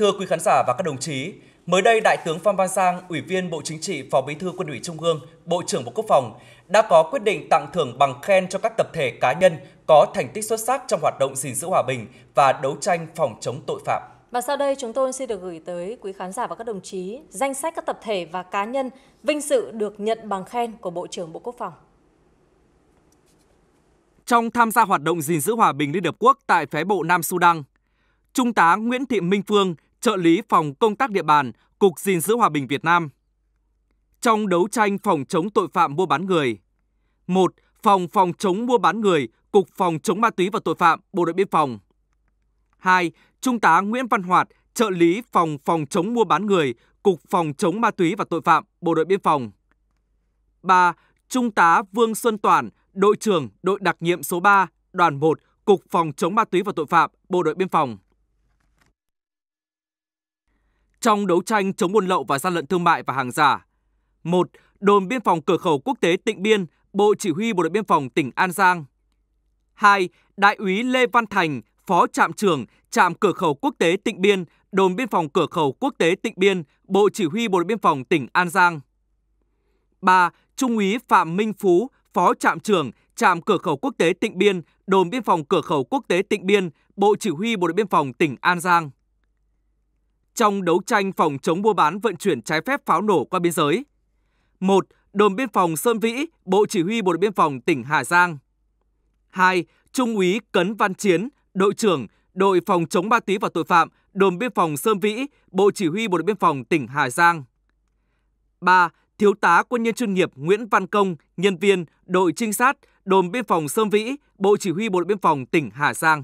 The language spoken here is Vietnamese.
Thưa quý khán giả và các đồng chí, mới đây Đại tướng Phan Văn Giang, Ủy viên Bộ Chính trị, Phó Bí thư Quân ủy Trung ương, Bộ trưởng Bộ Quốc phòng đã có quyết định tặng thưởng bằng khen cho các tập thể cá nhân có thành tích xuất sắc trong hoạt động gìn giữ hòa bình và đấu tranh phòng chống tội phạm. Và sau đây chúng tôi xin được gửi tới quý khán giả và các đồng chí danh sách các tập thể và cá nhân vinh dự được nhận bằng khen của Bộ trưởng Bộ Quốc phòng. Trong tham gia hoạt động gìn giữ hòa bình Liên Hợp Quốc tại phái bộ Nam Sudan, Trung tá Nguyễn Thị Minh Phương, trợ lý phòng công tác địa bàn, Cục gìn giữ hòa bình Việt Nam. Trong đấu tranh phòng chống tội phạm mua bán người, 1. Phòng phòng chống mua bán người, Cục phòng chống ma túy và tội phạm, Bộ đội Biên phòng. 2. Trung tá Nguyễn Văn Hoạt, trợ lý phòng phòng chống mua bán người, Cục phòng chống ma túy và tội phạm, Bộ đội Biên phòng. 3. Trung tá Vương Xuân Toàn, đội trưởng đội đặc nhiệm số 3, đoàn 1, Cục phòng chống ma túy và tội phạm, Bộ đội Biên phòng trong đấu tranh chống buôn lậu và gian lận thương mại và hàng giả. một Đồn biên phòng cửa khẩu quốc tế Tịnh Biên, Bộ Chỉ huy Bộ đội Biên phòng tỉnh An Giang. 2. Đại úy Lê Văn Thành, Phó trạm trưởng trạm cửa khẩu quốc tế Tịnh Biên, Đồn biên phòng cửa khẩu quốc tế Tịnh Biên, Bộ Chỉ huy Bộ đội Biên phòng tỉnh An Giang. 3. Trung úy Phạm Minh Phú, Phó trạm trưởng trạm cửa khẩu quốc tế Tịnh Biên, Đồn biên phòng cửa khẩu quốc tế Tịnh Biên, Bộ Chỉ huy Bộ đội Biên phòng tỉnh An Giang trong đấu tranh phòng chống mua bán vận chuyển trái phép pháo nổ qua biên giới. 1. Đồn biên phòng Sơn Vĩ, Bộ Chỉ huy Bộ đội Biên phòng tỉnh Hà Giang. 2. Trung úy Cấn Văn Chiến, đội trưởng đội phòng chống ma túy và tội phạm, đồn biên phòng Sơn Vĩ, Bộ Chỉ huy Bộ đội Biên phòng tỉnh Hà Giang. 3. Thiếu tá quân nhân chuyên nghiệp Nguyễn Văn Công, nhân viên, đội trinh sát, đồn biên phòng Sơn Vĩ, Bộ Chỉ huy Bộ đội Biên phòng tỉnh Hà Giang.